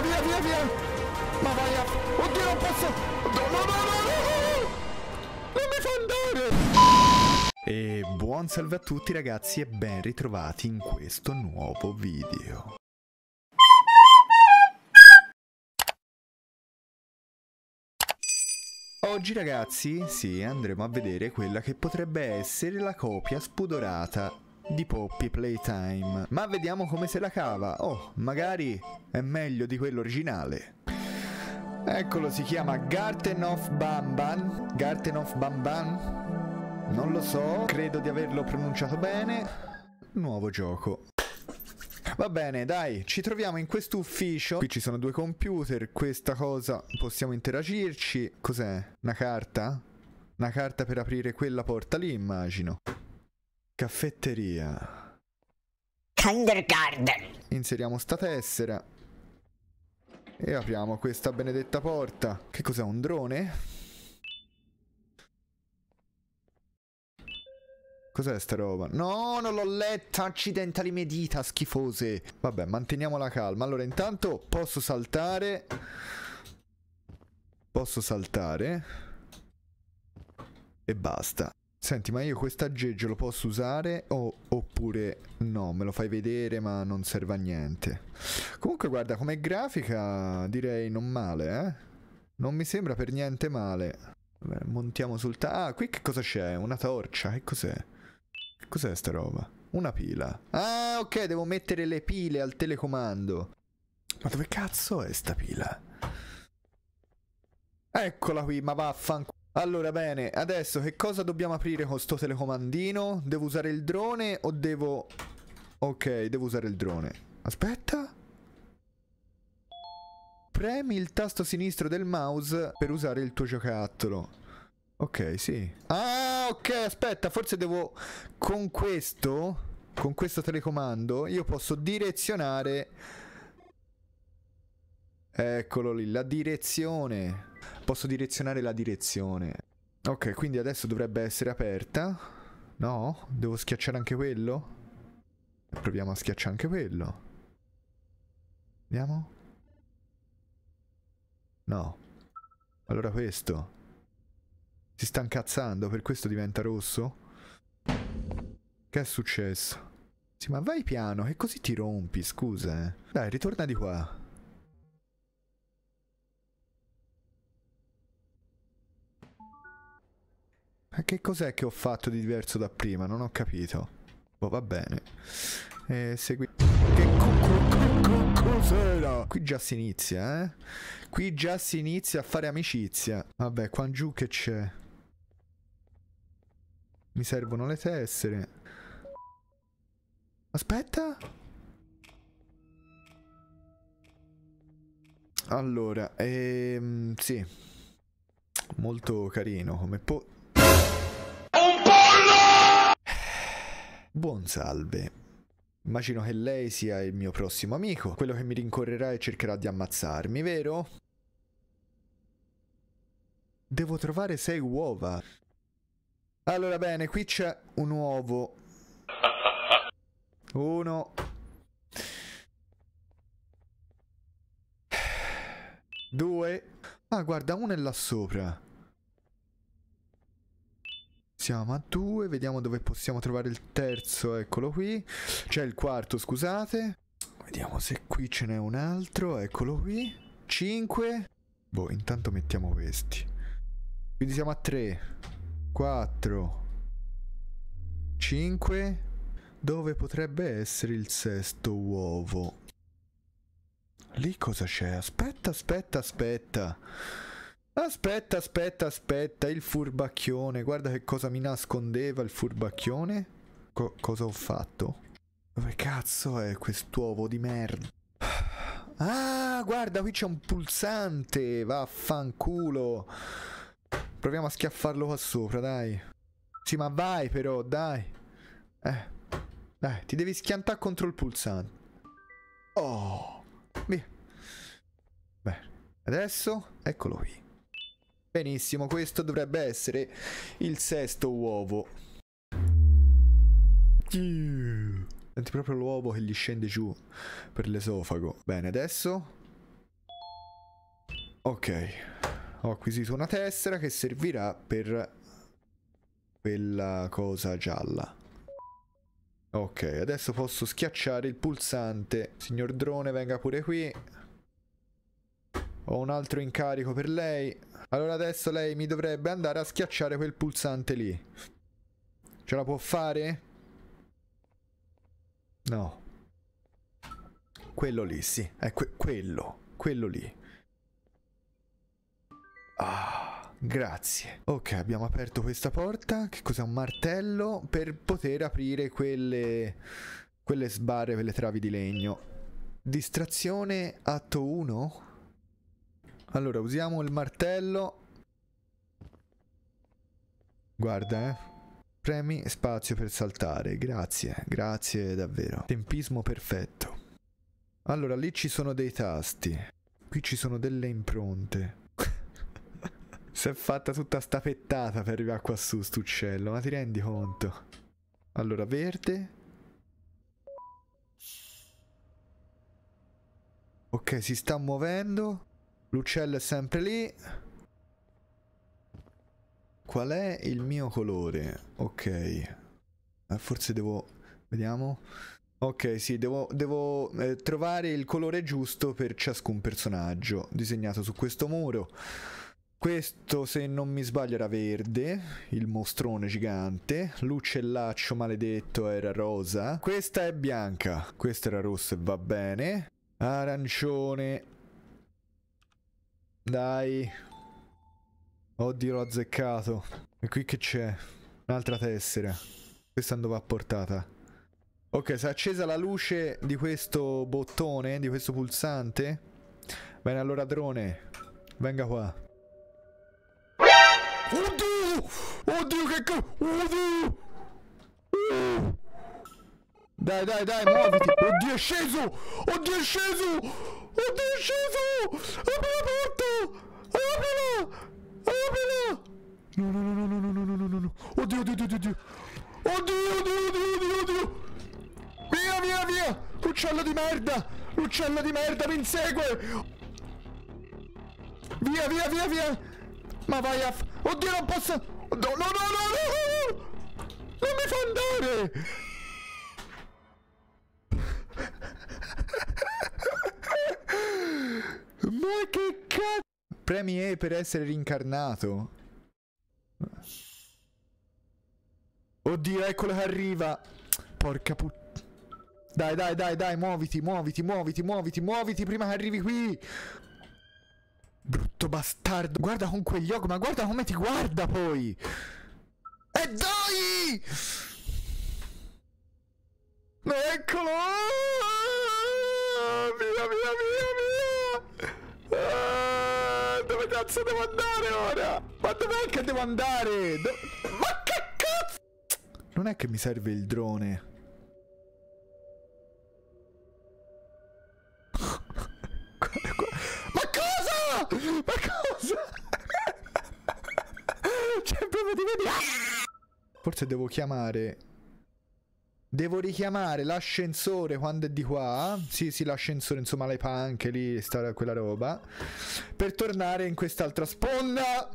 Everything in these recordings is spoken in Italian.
via, via, via, via. Ma vai a... Oddio, non posso... No, no, no, no, Non mi fa andare. E buon salve a tutti ragazzi e ben ritrovati in questo nuovo video. Oggi ragazzi, sì, andremo a vedere quella che potrebbe essere la copia spudorata di Poppy Playtime. Ma vediamo come se la cava. Oh, magari è meglio di quello originale. Eccolo, si chiama Garten of Bamban. Garten of Bamban? Non lo so, credo di averlo pronunciato bene. Nuovo gioco. Va bene, dai, ci troviamo in questo ufficio. Qui ci sono due computer, questa cosa possiamo interagirci. Cos'è? Una carta? Una carta per aprire quella porta lì, immagino. Caffetteria. Kindergarten. Inseriamo sta tessera. E apriamo questa benedetta porta. Che cos'è, un drone? Cos'è sta roba? No, non l'ho letta! Accidentali medita, schifose! Vabbè, manteniamo la calma. Allora, intanto posso saltare... Posso saltare... E basta. Senti, ma io questo aggeggio lo posso usare o, oppure no? Me lo fai vedere ma non serve a niente. Comunque guarda, come grafica direi non male, eh? Non mi sembra per niente male. Beh, montiamo sul tavolo. Ah, qui che cosa c'è? Una torcia? Che cos'è? Che cos'è sta roba? Una pila. Ah, ok, devo mettere le pile al telecomando. Ma dove cazzo è sta pila? Eccola qui, ma vaffanculo. Allora, bene, adesso che cosa dobbiamo aprire con sto telecomandino? Devo usare il drone o devo... Ok, devo usare il drone. Aspetta. Premi il tasto sinistro del mouse per usare il tuo giocattolo. Ok, sì. Ah, ok, aspetta, forse devo... Con questo, con questo telecomando, io posso direzionare Eccolo lì, la direzione. Posso direzionare la direzione. Ok, quindi adesso dovrebbe essere aperta. No? Devo schiacciare anche quello? Proviamo a schiacciare anche quello. Vediamo. No. Allora questo. Si sta incazzando, per questo diventa rosso? Che è successo? Sì, ma vai piano, che così ti rompi, scusa, eh. Dai, ritorna di qua. che cos'è che ho fatto di diverso da prima? Non ho capito. Boh, va bene. E eh, segui... Che cos'era? Qui già si inizia, eh? Qui già si inizia a fare amicizia. Vabbè, qua giù che c'è? Mi servono le tessere. Aspetta. Allora, ehm, sì. Molto carino come po... Buon salve. Immagino che lei sia il mio prossimo amico, quello che mi rincorrerà e cercherà di ammazzarmi, vero? Devo trovare sei uova. Allora bene, qui c'è un uovo. Uno. Due. Ah, guarda, uno è là sopra. Siamo a due, vediamo dove possiamo trovare il terzo, eccolo qui. C'è il quarto, scusate. Vediamo se qui ce n'è un altro, eccolo qui. 5. Boh, intanto mettiamo questi. Quindi siamo a 3, 4, 5. Dove potrebbe essere il sesto uovo? Lì cosa c'è? Aspetta, aspetta, aspetta. Aspetta, aspetta, aspetta, il furbacchione. Guarda che cosa mi nascondeva il furbacchione. Co cosa ho fatto? Dove cazzo è quest'uovo di merda? Ah, guarda, qui c'è un pulsante. Vaffanculo. Proviamo a schiaffarlo qua sopra, dai. Sì, ma vai però, dai. Eh, dai, ti devi schiantare contro il pulsante. Oh, via. Beh. adesso eccolo qui. Benissimo, questo dovrebbe essere il sesto uovo. Senti proprio l'uovo che gli scende giù per l'esofago. Bene, adesso... Ok, ho acquisito una tessera che servirà per quella cosa gialla. Ok, adesso posso schiacciare il pulsante. Signor drone, venga pure qui. Ho un altro incarico per lei. Allora adesso lei mi dovrebbe andare a schiacciare quel pulsante lì. Ce la può fare? No. Quello lì, sì. È que quello. Quello lì. Ah, grazie. Ok, abbiamo aperto questa porta. Che cos'è? Un martello per poter aprire quelle... Quelle sbarre, quelle travi di legno. Distrazione atto 1? Allora, usiamo il martello. Guarda, eh. Premi spazio per saltare. Grazie, grazie davvero. Tempismo perfetto. Allora, lì ci sono dei tasti. Qui ci sono delle impronte. si è fatta tutta sta pettata per arrivare qua su, st'uccello. Ma ti rendi conto? Allora, verde. Ok, si sta muovendo. L'uccello è sempre lì. Qual è il mio colore? Ok. Eh, forse devo... Vediamo. Ok, sì, devo, devo eh, trovare il colore giusto per ciascun personaggio disegnato su questo muro. Questo, se non mi sbaglio, era verde, il mostrone gigante. L'uccellaccio maledetto era rosa. Questa è bianca. Questa era rossa e va bene. Arancione dai. Oddio, l'ho azzeccato. E qui che c'è? Un'altra tessera. Questa non va portata. Ok, si è accesa la luce di questo bottone, di questo pulsante. Bene, allora drone, venga qua. Oddio! Oddio che cazzo! Oddio! Dai, dai, dai, muoviti. Oddio, è sceso! Oddio, è sceso! Oddio, è sceso! Apri la porta! Aprila! Aprila! No, no, no, no, no, no, no, no, no. Oddio, oddio, oddio, oddio. Oddio, oddio, oddio, oddio, oddio. Via, via, via! Uccello di merda! Uccello di merda mi insegue! Via, via, via, via! Ma vai a... Oddio, non posso... No, no, no, no, no! Non mi fa andare! Ma che cazzo? Premi E per essere rincarnato. Oddio, eccolo che arriva. Porca puttana. Dai, dai, dai, dai, muoviti, muoviti, muoviti, muoviti, muoviti prima che arrivi qui. Brutto bastardo. Guarda con quegli occhi, ma guarda come ti guarda poi. E dai! Eccolo! Via, via, via, via! Ah, dove cazzo devo andare ora? Ma dov'è che devo andare? Do Ma che cazzo? Non è che mi serve il drone. Ma cosa? Ma cosa? Cioè, proprio ti vedi... Forse devo chiamare Devo richiamare l'ascensore quando è di qua. Sì, sì, l'ascensore, insomma, le panche lì, sta quella roba. Per tornare in quest'altra sponda.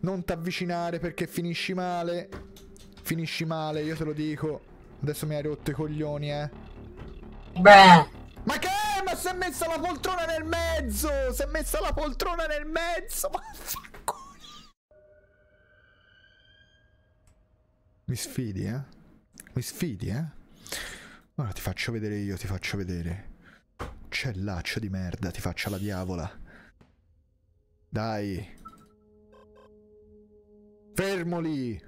Non t'avvicinare perché finisci male. Finisci male, io te lo dico. Adesso mi hai rotto i coglioni, eh. Beh. Ma che? Ma si è messa la poltrona nel mezzo! Si è messa la poltrona nel mezzo! Ma Mi sfidi, eh? Mi sfidi, eh? Ora ti faccio vedere io, ti faccio vedere. Cellaccio di merda, ti faccio la diavola. Dai. Fermo lì.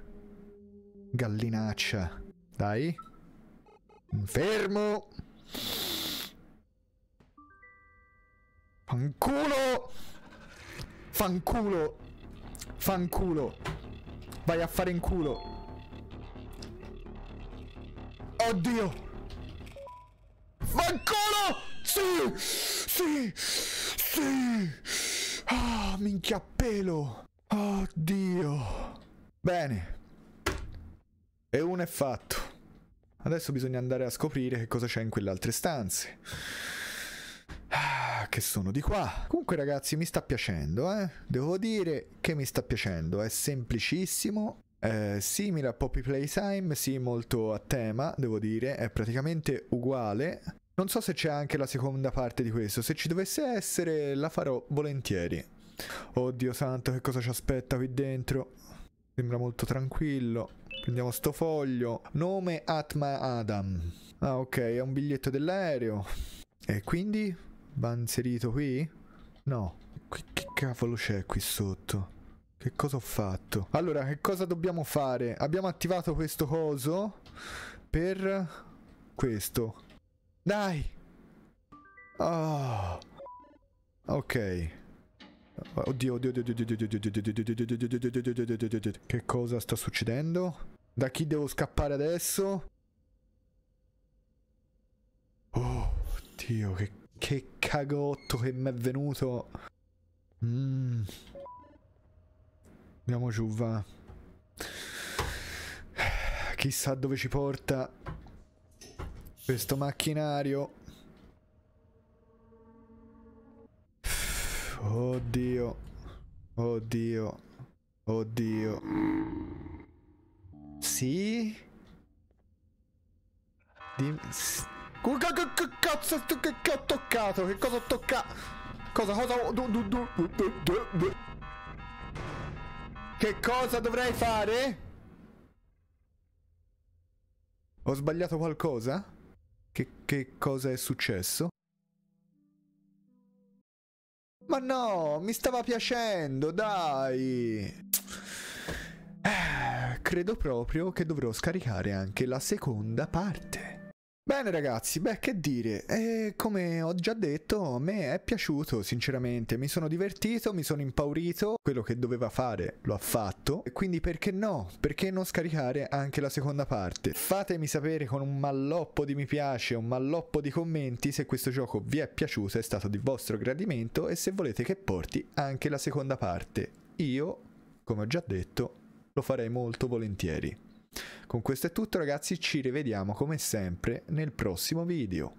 Gallinaccia. Dai. Fermo. Fanculo. Fanculo. Fanculo. Vai a fare in culo. Oddio. Ma Vaffanculo! Sì! Sì! Sì! Ah, minchia pelo! Oddio! Bene. E uno è fatto. Adesso bisogna andare a scoprire che cosa c'è in quelle altre stanze. Ah, che sono di qua. Comunque ragazzi, mi sta piacendo, eh. Devo dire che mi sta piacendo. È semplicissimo. Eh, simile a Poppy Playtime, sì, molto a tema, devo dire, è praticamente uguale. Non so se c'è anche la seconda parte di questo, se ci dovesse essere la farò volentieri. Oddio santo, che cosa ci aspetta qui dentro? Sembra molto tranquillo. Prendiamo sto foglio. Nome Atma Adam. Ah ok, è un biglietto dell'aereo. E quindi? Va inserito qui? No. Che cavolo c'è qui sotto? Che cosa ho fatto? Allora, che cosa dobbiamo fare? Abbiamo attivato questo coso per questo. Dai! Oh. Ok. Oddio, oddio, oddio, oddio, oddio, oddio, Che cosa sta succedendo? Da chi devo scappare adesso? Oh, oddio, che, che cagotto che mi è venuto. Mm. Andiamo giù, va. Chissà dove ci porta. Questo macchinario. Oddio. Oddio. Oddio. Sì? Dimmi... Che cazzo, che ho toccato? Che cosa ho toccato? Cosa, cosa... Che cosa dovrei fare? Ho sbagliato qualcosa? Che, che cosa è successo? Ma no, mi stava piacendo, dai! Eh, credo proprio che dovrò scaricare anche la seconda parte. Bene ragazzi, beh che dire, e come ho già detto a me è piaciuto sinceramente, mi sono divertito, mi sono impaurito, quello che doveva fare l'ho fatto e quindi perché no, perché non scaricare anche la seconda parte? Fatemi sapere con un malloppo di mi piace, un malloppo di commenti se questo gioco vi è piaciuto, è stato di vostro gradimento e se volete che porti anche la seconda parte. Io, come ho già detto, lo farei molto volentieri. Con questo è tutto ragazzi, ci rivediamo come sempre nel prossimo video.